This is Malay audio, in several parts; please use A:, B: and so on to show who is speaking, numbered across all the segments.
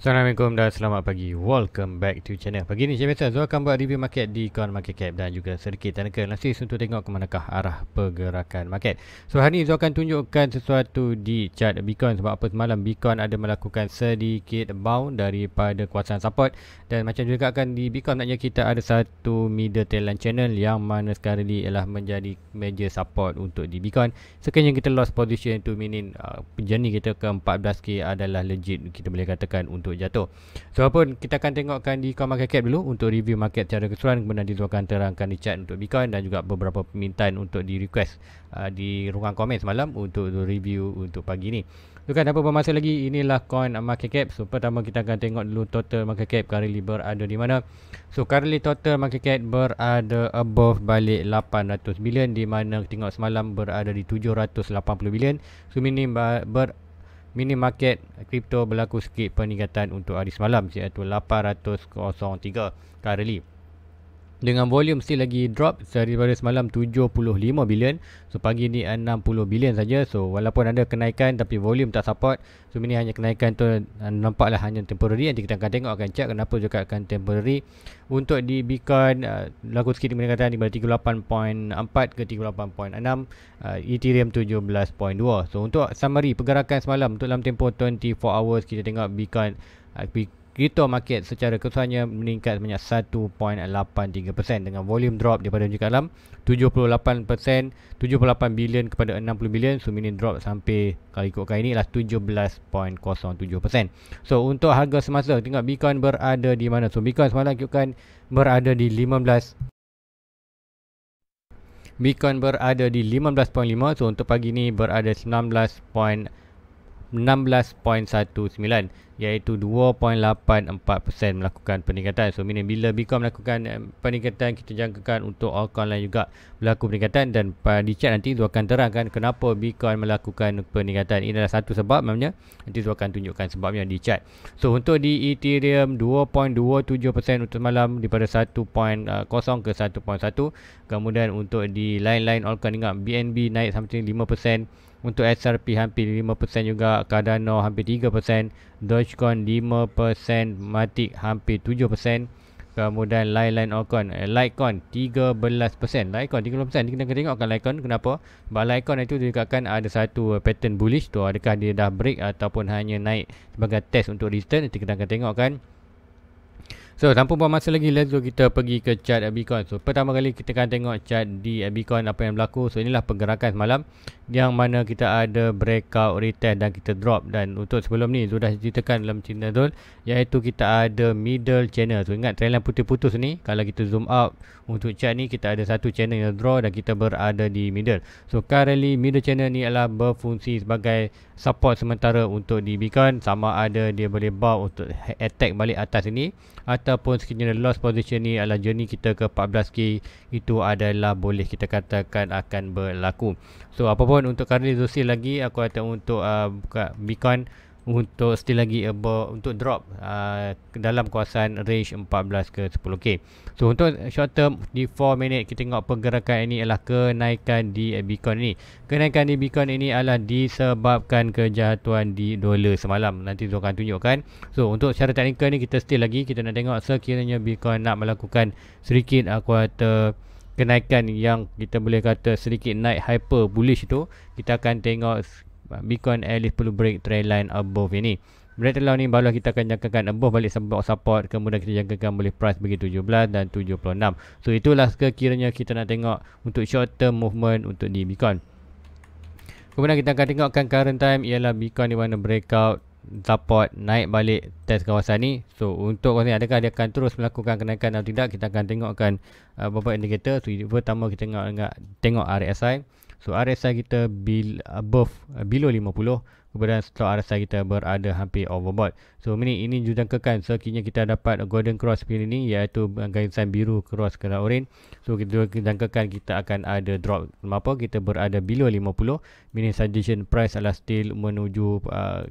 A: Assalamualaikum dan selamat pagi. Welcome back to channel. Pagi ni saya Zul akan buat review market di Coin Market Cap dan juga sedikit tenaga analisis untuk tengok ke manakah arah pergerakan market. So hari ni Zul akan tunjukkan sesuatu di chart Bitcoin sebab apa semalam Bitcoin ada melakukan sedikit bound daripada kuasaan support dan macam juga akan di Bitcoin maknanya kita ada satu middle tail line channel yang mana sekarang ni ialah menjadi major support untuk di Bitcoin. Sekiranya kita lost position tu meaning uh, journey kita ke 14k adalah legit kita boleh katakan untuk untuk jatuh. So apa kita akan tengokkan di Coin Market Cap dulu untuk review market secara keseluruhan kemudian akan terangkan di chat untuk Bitcoin dan juga beberapa permintaan untuk di request uh, di ruang komen semalam untuk review untuk pagi ni. So kan apa masa lagi inilah Coin Market Cap. So pertama kita akan tengok dulu total market cap currently berada di mana. So currently total market cap berada above balik 800 bilion di mana tengok semalam berada di 780 bilion. So minim ber mini market kripto berlaku sikit peningkatan untuk hari semalam iaitu 803 currently dengan volume still lagi drop daripada semalam 75 bilion so pagi ni 60 bilion saja so walaupun ada kenaikan tapi volume tak support so ini hanya kenaikan tu eh, nampaklah hanya temporary nanti kita akan tengok akan check kenapa juga akan temporary untuk di Bitcoin uh, eh, laku sikit peningkatan daripada 38.4 ke 38.6 uh, eh, Ethereum 17.2 so untuk summary pergerakan semalam untuk dalam tempoh 24 hours kita tengok Bitcoin Crypto market secara keseluruhannya meningkat sebanyak 1.83% dengan volume drop daripada menunjukkan dalam 78% 78 bilion kepada 60 bilion so mini drop sampai kalau ikutkan ini ialah 17.07%. So untuk harga semasa tengok Bitcoin berada di mana? So Bitcoin semalam ikutkan berada di 15 Bitcoin berada di 15.5 so untuk pagi ini berada 19. 16.19 iaitu 2.84% melakukan peningkatan. So meaning bila Bitcoin melakukan eh, peningkatan kita jangkakan untuk altcoin lain juga berlaku peningkatan dan di chat nanti tu akan terangkan kenapa Bitcoin melakukan peningkatan. Ini adalah satu sebab namanya nanti tu akan tunjukkan sebabnya di chat. So untuk di Ethereum 2.27% untuk malam daripada 1.0 eh, ke 1.1 kemudian untuk di lain-lain altcoin dengan BNB naik sampai 5% untuk SRP hampir 5% juga Cardano hampir Dogecoin 5%, Matic hampir 7%. Kemudian Lightline Ocon, Litecoin 13%. Litecoin 30%. Kita kena tengokkan Litecoin kenapa? Sebab Litecoin itu dikatakan ada satu eh, pattern bullish tu. Adakah dia dah break ataupun hanya naik sebagai test untuk return? Nanti kita akan tengokkan. So tanpa buang masa lagi let's go kita pergi ke chart Bitcoin. So pertama kali kita akan tengok chart di Bitcoin apa yang berlaku. So inilah pergerakan semalam yang mana kita ada breakout retail dan kita drop dan untuk sebelum ni sudah ceritakan dalam channel tu iaitu kita ada middle channel tu ingat trendline putih-putus ni kalau kita zoom out untuk chart ni kita ada satu channel yang draw dan kita berada di middle so currently middle channel ni adalah berfungsi sebagai support sementara untuk di beacon sama ada dia boleh bow untuk attack balik atas ni ataupun sekiranya loss position ni adalah journey kita ke 14k itu adalah boleh kita katakan akan berlaku so apa pun Bitcoin untuk currently tu still lagi aku kata untuk uh, buka Bitcoin untuk still lagi about, untuk drop uh, dalam kawasan range 14 ke 10k. So untuk short term di 4 minit kita tengok pergerakan ini ialah kenaikan di Bitcoin ini. Kenaikan di Bitcoin ini adalah disebabkan kejatuhan di dolar semalam. Nanti tu akan tunjukkan. So untuk secara teknikal ni kita still lagi kita nak tengok sekiranya Bitcoin nak melakukan sedikit aku uh, kenaikan yang kita boleh kata sedikit naik hyper bullish tu kita akan tengok Bitcoin at least perlu break trend line above ini Break trend line ni baru kita akan jangkakan above balik sebab support kemudian kita jangkakan boleh price bagi 17 dan 76 so itulah sekiranya kita nak tengok untuk short term movement untuk di Bitcoin Kemudian kita akan tengokkan current time ialah Bitcoin di mana breakout support naik balik test kawasan ni so untuk kawasan ni adakah dia akan terus melakukan kenaikan atau tidak kita akan tengokkan uh, beberapa indikator so pertama kita tengok tengok, tengok RSI so RSI kita bil, above uh, below 50 kemudian stock RSI kita berada hampir overbought so ini ini dijangkakan sekiranya so, kita dapat golden cross pilih ni iaitu garisan biru cross ke orange so kita jangkakan kita akan ada drop kenapa kita berada below 50 meaning suggestion price adalah still menuju uh,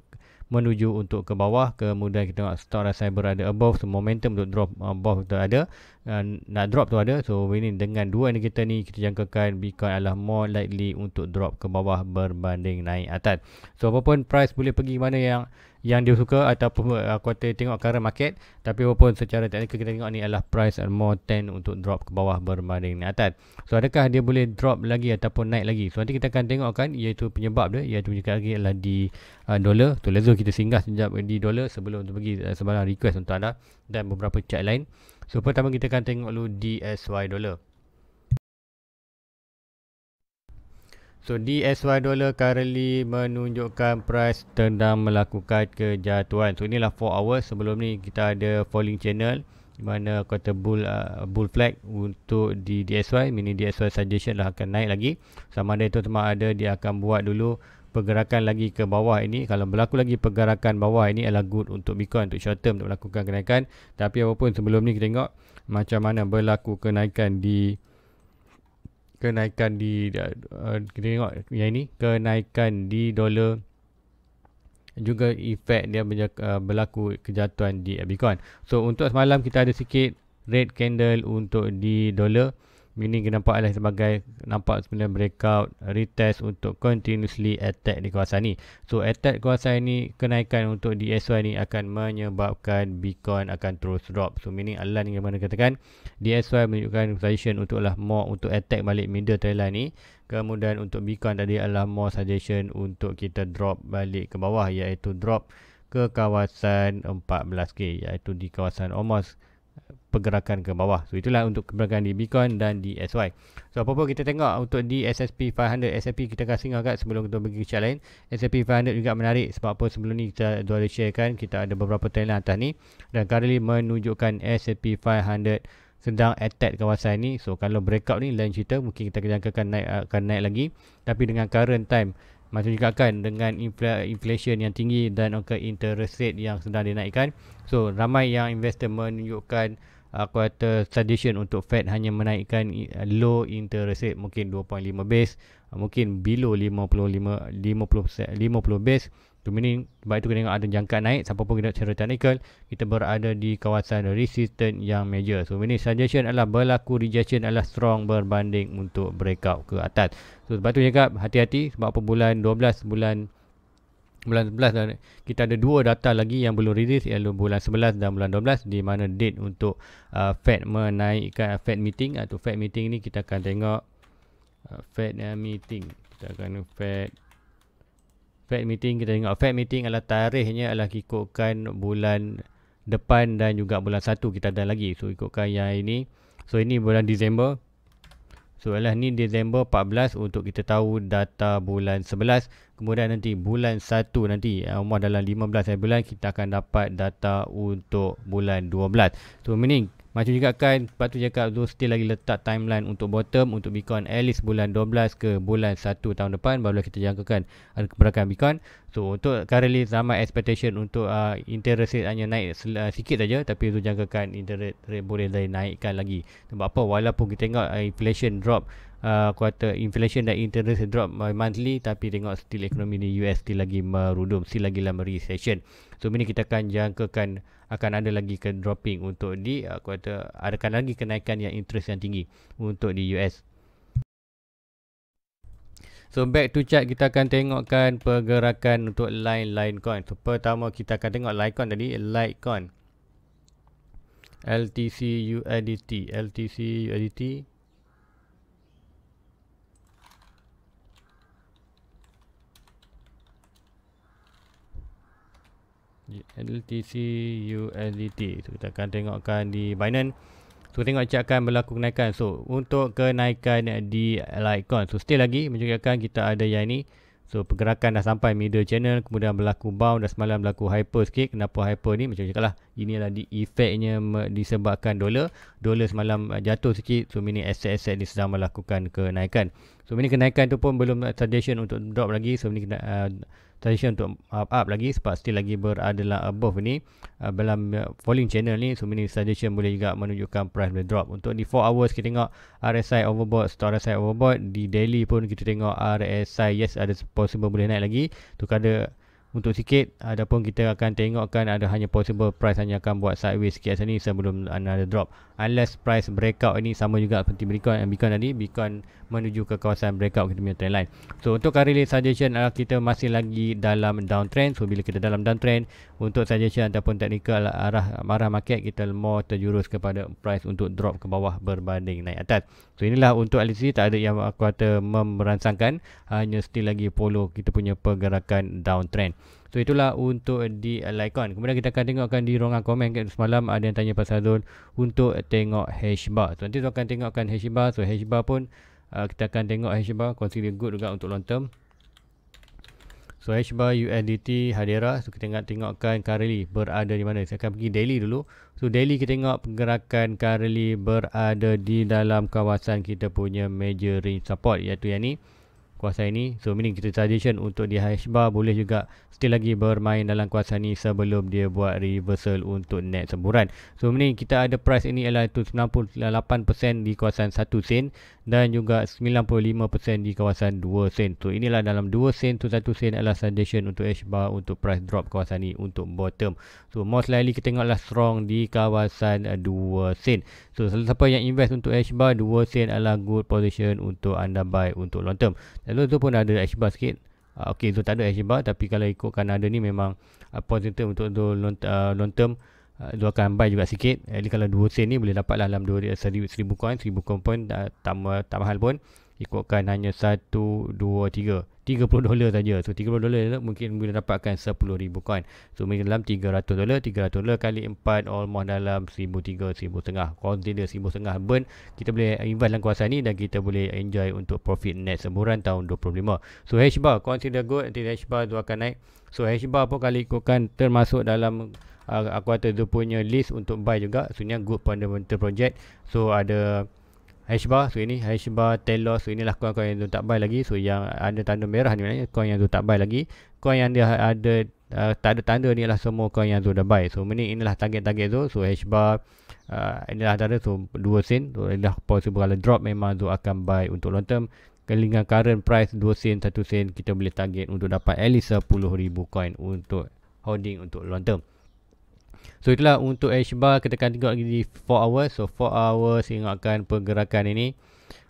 A: menuju untuk ke bawah kemudian kita tengok stock rasa berada above so momentum untuk drop above tu ada Uh, nak drop tu ada so ini dengan dua ni kita ni kita jangkakan Bitcoin adalah more likely untuk drop ke bawah berbanding naik atas so apa pun price boleh pergi mana yang yang dia suka ataupun uh, aku kata tengok current market tapi apa pun secara teknikal kita tengok ni adalah price are more ten untuk drop ke bawah berbanding naik atas so adakah dia boleh drop lagi ataupun naik lagi so nanti kita akan tengok kan iaitu penyebab dia iaitu penyebab lagi adalah di uh, dollar tu so, lezu kita singgah sekejap di dollar sebelum tu pergi uh, sebarang request untuk anda dan beberapa chart lain. So pertama kita akan tengok dulu DSY dollar. So DSY dollar currently menunjukkan price sedang melakukan kejatuhan. So inilah 4 hours sebelum ni kita ada falling channel di mana kata bull uh, bull flag untuk di DSY mini DSY suggestion lah akan naik lagi. Sama ada itu sama ada dia akan buat dulu pergerakan lagi ke bawah ini kalau berlaku lagi pergerakan bawah ini adalah good untuk Bitcoin untuk short term untuk melakukan kenaikan tapi apa pun sebelum ni kita tengok macam mana berlaku kenaikan di kenaikan di uh, kita tengok yang ini kenaikan di dolar juga efek dia eh, berlaku kejatuhan di Bitcoin so untuk semalam kita ada sikit red candle untuk di dolar meaning nampak adalah sebagai nampak sebenarnya breakout retest untuk continuously attack di kawasan ni so attack kawasan ni kenaikan untuk DSY ni akan menyebabkan Bitcoin akan terus drop so meaning Alan yang mana katakan DSY menunjukkan suggestion untuklah more untuk attack balik middle trail ni kemudian untuk Bitcoin tadi adalah more suggestion untuk kita drop balik ke bawah iaitu drop ke kawasan 14k iaitu di kawasan almost pergerakan ke bawah. So itulah untuk pergerakan di Bitcoin dan di SY. So apa pun kita tengok untuk di S&P 500, S&P kita kasi agak sebelum kita pergi ke chart lain. S&P 500 juga menarik sebab apa sebelum ni kita dua share kan kita ada beberapa trend lah atas ni dan currently menunjukkan S&P 500 sedang attack kawasan ni. So kalau breakout ni lain cerita mungkin kita jangkakan naik akan naik lagi tapi dengan current time macam juga kan dengan inflation yang tinggi dan ke interest rate yang sedang dinaikkan. So ramai yang investor menunjukkan aku uh, kata suggestion untuk Fed hanya menaikkan uh, low interest rate mungkin 2.5 base, uh, mungkin below 55 50 50 base Tu meaning baik itu kena tengok ada jangka naik sampai pun kena secara technical kita berada di kawasan resistance yang major. So meaning suggestion adalah berlaku rejection adalah strong berbanding untuk breakout ke atas. So sebab tu cakap hati-hati sebab apa bulan 12 bulan bulan 11 kita ada dua data lagi yang belum release iaitu bulan 11 dan bulan 12 di mana date untuk uh, Fed menaikkan uh, Fed meeting atau ah, Fed meeting ni kita akan tengok uh, Fed uh, meeting kita akan Fed Fed meeting kita tengok Fed meeting adalah tarikhnya adalah ikutkan bulan depan dan juga bulan 1 kita ada lagi so ikutkan yang ini so ini bulan Disember so adalah ni Disember 14 untuk kita tahu data bulan 11 kemudian nanti bulan 1 nanti eh, umur dalam 15 hari bulan kita akan dapat data untuk bulan 12 so meaning macam juga kan Lepas tu cakap tu Still lagi letak timeline Untuk bottom Untuk Bitcoin At least bulan 12 Ke bulan 1 tahun depan Barulah kita jangkakan Ada keberakan Bitcoin So untuk currently Ramai expectation Untuk uh, interest rate Hanya naik sel- uh, sikit saja Tapi tu jangkakan Interest rate Boleh naikkan lagi Sebab apa Walaupun kita tengok uh, Inflation drop uh, quarter inflation dan interest drop monthly tapi tengok still ekonomi di US still lagi merudum still lagi lama recession so ini kita akan jangkakan akan ada lagi ke dropping untuk di uh, quarter adakan lagi kenaikan yang interest yang tinggi untuk di US So back to chart kita akan tengokkan pergerakan untuk line line coin. So pertama kita akan tengok coin. tadi, Litecoin. LTC UDT, LTC UDT. LTC USDT e so, kita akan tengokkan di Binance so tengok cik akan berlaku kenaikan so untuk kenaikan di Litecoin so still lagi menunjukkan kita ada yang ni so pergerakan dah sampai middle channel kemudian berlaku bound dah semalam berlaku hyper sikit kenapa hyper ni macam cakap lah Ini adalah di efeknya disebabkan dollar, dollar semalam eh, jatuh sikit so mini aset-aset ni sedang melakukan kenaikan so meaning kenaikan tu pun belum suggestion untuk drop lagi so mini. kena, uh, transition untuk up up lagi sebab still lagi berada lah above ni uh, dalam falling uh, channel ni so mini suggestion boleh juga menunjukkan price boleh drop untuk di 4 hours kita tengok RSI overbought stock RSI overbought di daily pun kita tengok RSI yes ada possible boleh naik lagi tu kada untuk sikit ataupun kita akan tengokkan ada hanya possible price hanya akan buat sideways sikit sini sebelum ada drop unless price breakout ini sama juga seperti Bitcoin and Bitcoin tadi Bitcoin menuju ke kawasan breakout kita punya trendline so untuk current suggestion adalah kita masih lagi dalam downtrend so bila kita dalam downtrend untuk suggestion ataupun technical arah arah market kita more terjurus kepada price untuk drop ke bawah berbanding naik atas. So inilah untuk LC tak ada yang aku kata memerangsangkan hanya still lagi follow kita punya pergerakan downtrend. So itulah untuk di Lycon. Kemudian kita akan tengokkan di ruangan komen kan semalam ada yang tanya pasal Zul untuk tengok hash So nanti tu akan tengokkan hash So hash pun uh, kita akan tengok hash bar consider good juga untuk long term. So HBAR USDT Hadera So kita tengok tengokkan currently berada di mana Saya akan pergi daily dulu So daily kita tengok pergerakan currently berada di dalam kawasan kita punya major range support Iaitu yang ni kuasa ini so meaning kita suggestion untuk di hash bar boleh juga still lagi bermain dalam kuasa ini sebelum dia buat reversal untuk net semburan so meaning kita ada price ini ialah 98% di kawasan 1 sen dan juga 95% di kawasan 2 sen so inilah dalam 2 sen to 1 sen adalah suggestion untuk hash bar untuk price drop kawasan ini untuk bottom so most likely kita tengoklah strong di kawasan 2 sen so siapa yang invest untuk hash bar 2 sen adalah good position untuk anda buy untuk long term Lalu tu pun ada edge bar sikit. Uh, ah, Okey, tu tak ada edge bar tapi kalau ikutkan ada ni memang uh, ah, positif untuk tu long, uh, long term uh, dua akan buy juga sikit. Jadi kalau 2 sen ni boleh lah dalam 2 1000 1000 coin, 1000 coin tak tak mahal pun. Ikutkan hanya 1 2 3 30 dolar saja. So 30 dolar mungkin boleh dapatkan 10,000 coin. So mungkin dalam 300 dolar, 300 dolar kali 4 almost dalam 1,300, 1,500. Consider 1,500 burn, kita boleh invest dalam kuasa ni dan kita boleh enjoy untuk profit net semburan tahun 25. So HBAR consider good, nanti HBAR tu akan naik. So HBAR pun kali ikutkan termasuk dalam uh, aku kata tu punya list untuk buy juga. So ni good fundamental project. So ada Hashbar so ini Hashbar Taylor so inilah coin-coin yang tu tak buy lagi so yang ada tanda merah ni maknanya coin yang tu tak buy lagi coin yang dia ada uh, tak ada tanda ni lah semua coin yang tu dah buy so ini inilah target-target tu so Hashbar uh, inilah tanda so 2 sen so inilah possible kalau drop memang tu akan buy untuk long term Kelingan current price 2 sen 1 sen kita boleh target untuk dapat at least 10,000 coin untuk holding untuk long term So itulah untuk H bar kita akan tengok lagi di 4 hours. So 4 hours ingatkan pergerakan ini.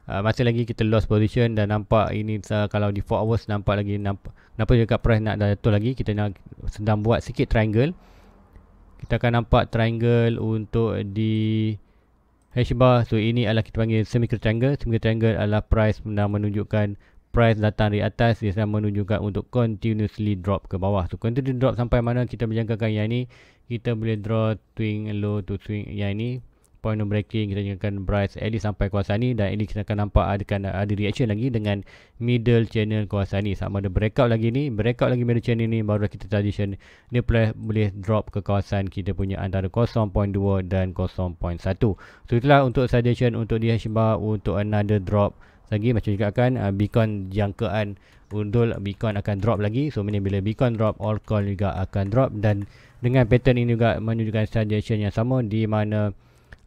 A: Uh, ah, masih lagi kita lost position dan nampak ini uh, kalau di 4 hours nampak lagi nampak kenapa juga price nak jatuh lagi kita nak sedang buat sikit triangle. Kita akan nampak triangle untuk di H bar. So ini adalah kita panggil semi triangle. Semi triangle adalah price menunjukkan price datang dari atas dia sedang menunjukkan untuk continuously drop ke bawah so continuously drop sampai mana kita menjangkakan yang ini, kita boleh draw swing low to swing yang ini point of breaking kita jangkakan price at least sampai kuasa ni dan ini kita akan nampak ada, kan, ada reaction lagi dengan middle channel kuasa ni sama ada breakout lagi ni breakout lagi middle channel ni baru kita transition dia boleh, boleh drop ke kawasan kita punya antara 0.2 dan 0.1 so itulah untuk suggestion untuk DH bar untuk another drop lagi macam juga akan uh, Bitcoin jangkaan undul Bitcoin akan drop lagi so ini bila Bitcoin drop all coin juga akan drop dan dengan pattern ini juga menunjukkan suggestion yang sama di mana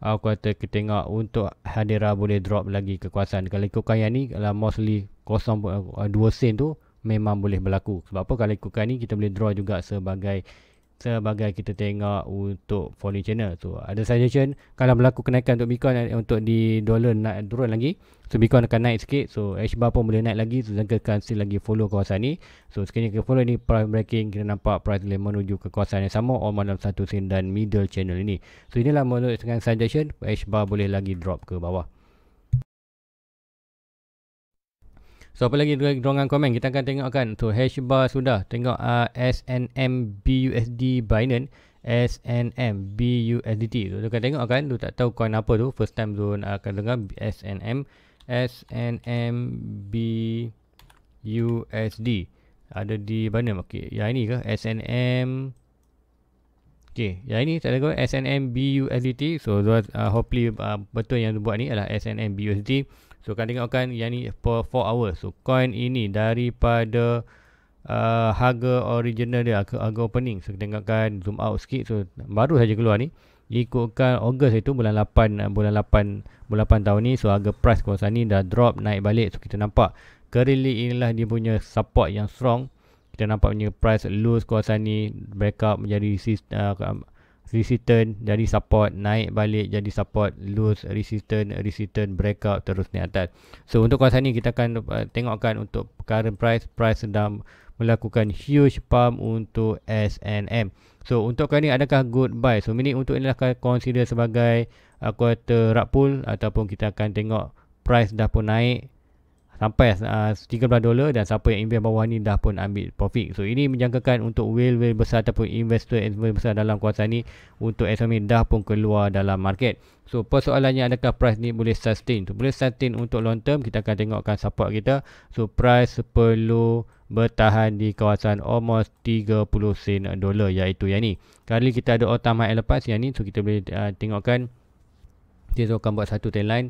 A: aku kata kita tengok untuk Hadira boleh drop lagi kekuasaan kalau ikutkan yang ni kalau mostly 0.2 uh, sen tu memang boleh berlaku sebab apa kalau ikutkan ni kita boleh draw juga sebagai sebagai kita tengok untuk foreign channel tu. Ada suggestion kalau berlaku kenaikan untuk Bitcoin eh, untuk di dollar naik turun lagi. So Bitcoin akan naik sikit. So HBAR pun boleh naik lagi. So jangkakan still lagi follow kawasan ni. So sekiranya kita follow ni price breaking kita nampak price boleh menuju ke kawasan yang sama on dalam satu sen dan middle channel ini. So inilah menurut dengan suggestion HBAR boleh lagi drop ke bawah. So apa lagi dorongan komen kita akan tengok tengokkan tu hashbar sudah tengok uh, ah, SNM BUSD Binance SNM BUSDT tu tu kan tengok kan tu tak tahu coin apa tu first time tu nak akan dengar SNM SNM BUSD ada di mana okey yang ini ke SNM Okay, yang ini tak tahu SNM BUSDT. So, uh, hopefully uh, betul yang tu buat ni adalah SNM BUSDT. So kan tengokkan yang ni per 4 hour. So coin ini daripada uh, harga original dia ke harga opening. So kita tengokkan zoom out sikit. So baru saja keluar ni. Ikutkan Ogos itu bulan 8 uh, bulan 8 bulan 8 tahun ni so harga price kawasan ni dah drop naik balik so kita nampak currently inilah dia punya support yang strong kita nampak punya price lose kawasan ni back up menjadi uh, resistance jadi support naik balik jadi support lose resistance resistance breakout terus ni atas so untuk kawasan ni kita akan uh, tengokkan untuk current price price sedang melakukan huge pump untuk SNM so untuk kali ni adakah good buy so minit untuk inilah akan consider sebagai uh, quarter rug pull ataupun kita akan tengok price dah pun naik sampai uh, ah, 13 dolar dan siapa yang invest bawah ni dah pun ambil profit. So ini menjangkakan untuk whale-whale besar ataupun investor investor besar dalam kawasan ni untuk SME dah pun keluar dalam market. So persoalannya adakah price ni boleh sustain? So, boleh sustain untuk long term kita akan tengokkan support kita. So price perlu bertahan di kawasan almost 30 sen dolar iaitu yang ni. Kali kita ada all time yang ni so kita boleh uh, tengokkan dia akan buat satu trend line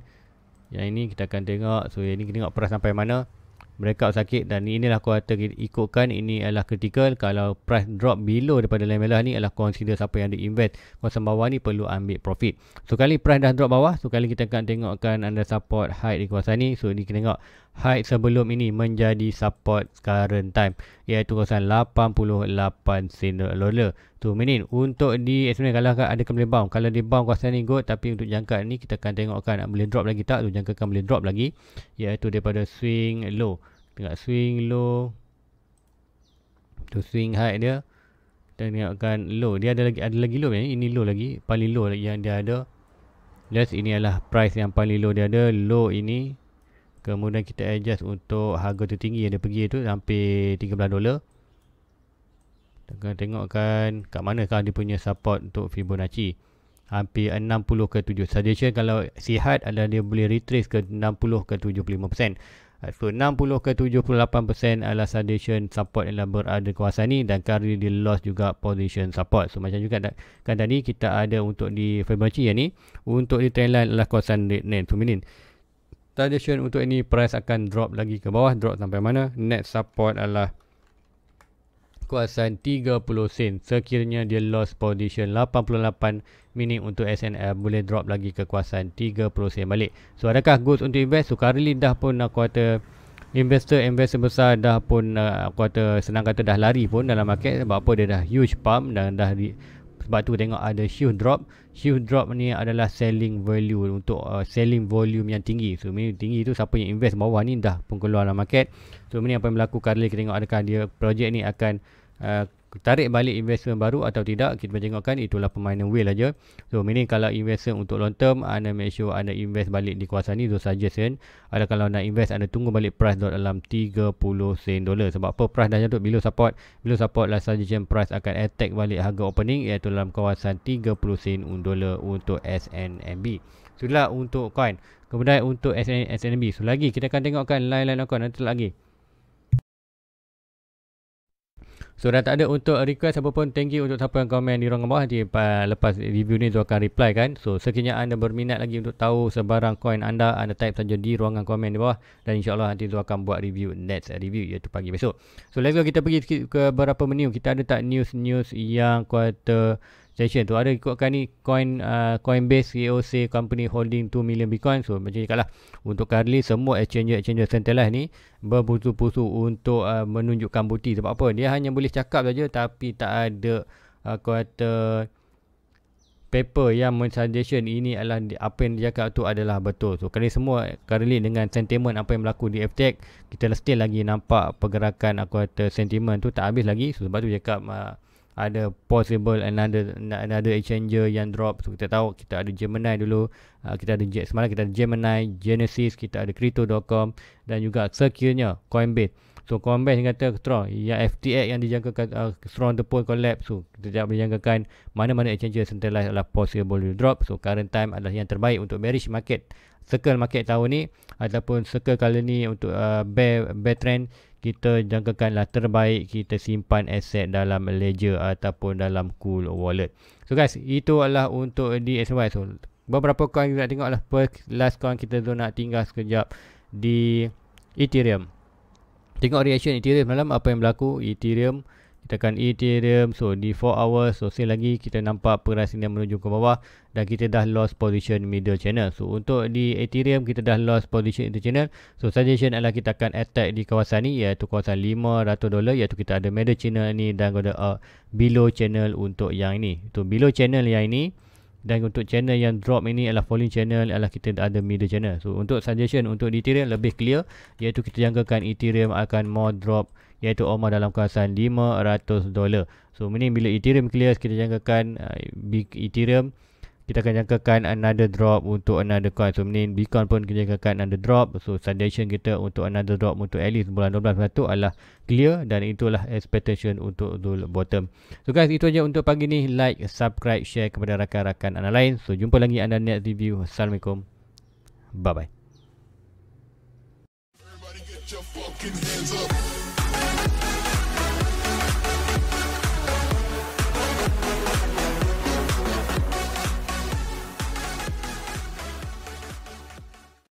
A: yang ini kita akan tengok So yang ini kita tengok peras sampai mana mereka sakit dan inilah kuartal kita ikutkan Ini adalah critical Kalau price drop below daripada line bawah ni Adalah consider siapa yang ada invest Kuasaan bawah ni perlu ambil profit So kali price dah drop bawah So kali kita akan tengokkan anda support high di kuasaan ni So ini kita tengok high sebelum ini menjadi support current time iaitu kawasan 88 sen dollar tu minin untuk di eh, SM kalau ada kan bound kalau di bound kawasan ni good tapi untuk jangka ni kita akan tengokkan boleh drop lagi tak tu jangka kan boleh drop lagi iaitu daripada swing low tengok swing low tu swing high dia dan tengokkan low dia ada lagi ada lagi low ni ini low lagi paling low lagi yang dia ada Yes, ini adalah price yang paling low dia ada. Low ini kemudian kita adjust untuk harga tertinggi yang dia pergi tu hampir 13 dolar tengok tengokkan kat mana kalau dia punya support untuk Fibonacci hampir 60 ke 7 suggestion kalau sihat adalah dia boleh retrace ke 60 ke 75% so 60 ke 78% adalah suggestion support yang berada kuasa ni dan kali dia loss juga position support so macam juga kan tadi kita ada untuk di Fibonacci yang ni untuk di trendline adalah kuasa net net so, suggestion untuk ini price akan drop lagi ke bawah drop sampai mana net support adalah kuasan 30 sen sekiranya dia lost position 88 minit untuk SNL boleh drop lagi ke kuasan 30 sen balik so adakah good untuk invest so currently dah pun uh, aku kata investor investor besar dah pun uh, aku kata senang kata dah lari pun dalam market sebab apa dia dah huge pump dan dah di, sebab tu tengok ada shoe drop huge drop ni adalah selling value untuk uh, selling volume yang tinggi so ini tinggi tu siapa yang invest bawah ni dah pun market so ini apa yang berlaku kali kita tengok adakah dia projek ni akan uh, tarik balik investment baru atau tidak kita tengokkan itulah permainan whale aja. So meaning kalau investment untuk long term anda make sure anda invest balik di kawasan ni so suggestion kan, ada kalau nak invest anda tunggu balik price dalam 30 sen dollar sebab apa price dah jatuh bila support bila support last suggestion price akan attack balik harga opening iaitu dalam kawasan 30 sen un dollar untuk SNMB. Sudahlah so, untuk coin. Kemudian untuk SNMB. So lagi kita akan tengokkan line-line coin nanti lagi. So dah tak ada untuk request apa pun Thank you untuk siapa yang komen di ruang bawah Nanti uh, lepas review ni tu akan reply kan So sekiranya anda berminat lagi untuk tahu Sebarang coin anda Anda type saja di ruangan komen di bawah Dan insyaAllah nanti tu akan buat review Next review iaitu pagi besok So let's go kita pergi ke beberapa menu Kita ada tak news-news yang kuarter session tu ada ikutkan ni coin uh, Coinbase EOC company holding 2 million bitcoin so macam cakap lah untuk currently semua exchange exchange centralized ni berpusu-pusu untuk uh, menunjukkan bukti sebab apa dia hanya boleh cakap saja tapi tak ada uh, kuota paper yang mensuggestion ini adalah apa yang dia cakap tu adalah betul. So kali semua correlate dengan sentiment apa yang berlaku di FTX, kita lah still lagi nampak pergerakan aku uh, kata sentiment tu tak habis lagi. So, sebab tu dia cakap uh, ada possible another another exchanger yang drop so kita tahu kita ada Gemini dulu uh, kita ada semalam kita ada Gemini Genesis kita ada crypto.com dan juga sekiranya Coinbase so Coinbase yang kata strong yang FTX yang dijangka uh, ah, strong ataupun collapse so kita tidak boleh jangkakan mana-mana exchanger centralized adalah possible drop so current time adalah yang terbaik untuk bearish market circle market tahun ni ataupun circle kali ni untuk uh, bear bear trend kita jangkakanlah terbaik kita simpan aset dalam ledger ataupun dalam cool wallet. So guys, itu adalah untuk di SY. So beberapa coin kita nak tengoklah last coin kita tu nak tinggal sekejap di Ethereum. Tengok reaction Ethereum malam apa yang berlaku Ethereum tekan Ethereum so di 4 hours so sekali lagi kita nampak pergerakan yang menuju ke bawah dan kita dah lost position middle channel so untuk di Ethereum kita dah lost position middle channel so suggestion adalah kita akan attack di kawasan ni iaitu kawasan 500 dollar iaitu kita ada middle channel ni dan ada uh, below channel untuk yang ini tu so, below channel yang ini dan untuk channel yang drop ini adalah falling channel adalah kita ada middle channel so untuk suggestion untuk di Ethereum lebih clear iaitu kita jangkakan Ethereum akan more drop iaitu Omar dalam kawasan 500 So ini bila Ethereum clear kita jangkakan uh, big Ethereum kita akan jangkakan another drop untuk another coin. So ini Bitcoin pun kita jangkakan another drop. So suggestion kita untuk another drop untuk at least bulan 12 satu adalah clear dan itulah expectation untuk bottom. So guys itu aja untuk pagi ni. Like, subscribe, share kepada rakan-rakan anda lain. So jumpa lagi anda next review. Assalamualaikum. Bye-bye. Everybody get your fucking hands up.